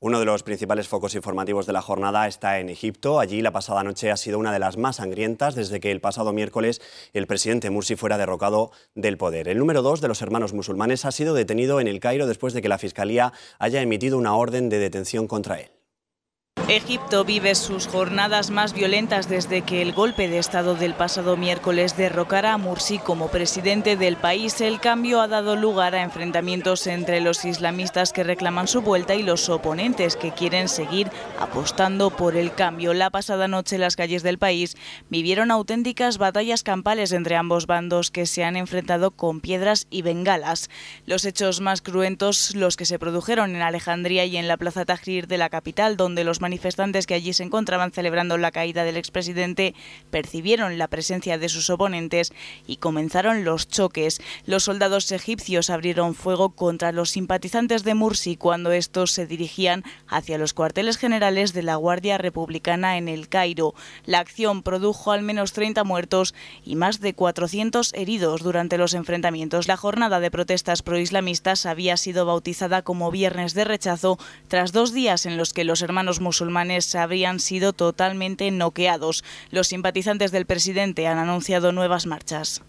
Uno de los principales focos informativos de la jornada está en Egipto. Allí la pasada noche ha sido una de las más sangrientas desde que el pasado miércoles el presidente Mursi fuera derrocado del poder. El número dos de los hermanos musulmanes ha sido detenido en el Cairo después de que la Fiscalía haya emitido una orden de detención contra él. Egipto vive sus jornadas más violentas desde que el golpe de Estado del pasado miércoles derrocara a Mursi como presidente del país. El cambio ha dado lugar a enfrentamientos entre los islamistas que reclaman su vuelta y los oponentes que quieren seguir apostando por el cambio. La pasada noche las calles del país vivieron auténticas batallas campales entre ambos bandos que se han enfrentado con piedras y bengalas. Los hechos más cruentos los que se produjeron en Alejandría y en la Plaza Tahrir de la capital, donde los manifestantes manifestantes que allí se encontraban celebrando la caída del expresidente percibieron la presencia de sus oponentes y comenzaron los choques. Los soldados egipcios abrieron fuego contra los simpatizantes de Mursi cuando estos se dirigían hacia los cuarteles generales de la Guardia Republicana en el Cairo. La acción produjo al menos 30 muertos y más de 400 heridos durante los enfrentamientos. La jornada de protestas proislamistas había sido bautizada como Viernes de Rechazo tras dos días en los que los hermanos musulmanes habrían sido totalmente noqueados. Los simpatizantes del presidente han anunciado nuevas marchas.